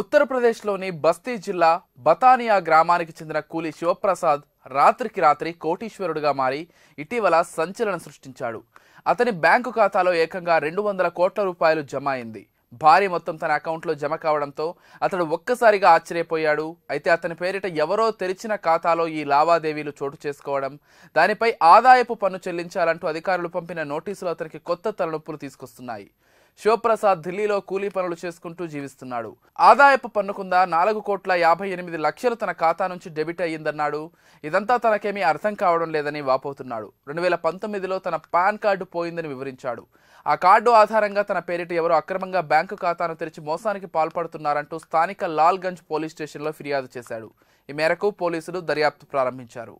ఉత్తరప్రదేశ్లోని బస్తీ జిల్లా బతానియా గ్రామానికి చెందిన కూలీ శివప్రసాద్ రాత్రికి రాత్రి కోటీశ్వరుడుగా మారి ఇటీవల సంచలనం సృష్టించాడు అతని బ్యాంకు ఖాతాలో ఏకంగా రెండు వందల కోట్ల రూపాయలు జమ అయింది భారీ మొత్తం తన అకౌంట్లో జమ కావడంతో అతడు ఒక్కసారిగా ఆశ్చర్యపోయాడు అయితే అతని పేరిట ఎవరో తెరిచిన ఖాతాలో ఈ లావాదేవీలు చోటు చేసుకోవడం దానిపై ఆదాయపు పన్ను చెల్లించాలంటూ అధికారులు పంపిన నోటీసులు అతనికి కొత్త తలనొప్పులు తీసుకొస్తున్నాయి శివప్రసాద్ ఢిల్లీలో కూలీ పనులు చేసుకుంటూ జీవిస్తున్నాడు ఆదాయపు పన్ను నాలుగు కోట్ల యాభై ఎనిమిది లక్షలు తన ఖాతా నుంచి డెబిట్ అయ్యిందన్నాడు ఇదంతా తనకేమీ అర్థం కావడం లేదని వాపోతున్నాడు రెండు వేల పంతొమ్మిదిలో తన పాన్ కార్డు పోయిందని వివరించాడు ఆ కార్డు ఆధారంగా తన పేరిట ఎవరో అక్రమంగా బ్యాంకు ఖాతాను తెరిచి మోసానికి పాల్పడుతున్నారంటూ స్థానిక లాల్గంజ్ పోలీస్ స్టేషన్లో ఫిర్యాదు చేశాడు ఈ మేరకు పోలీసులు దర్యాప్తు ప్రారంభించారు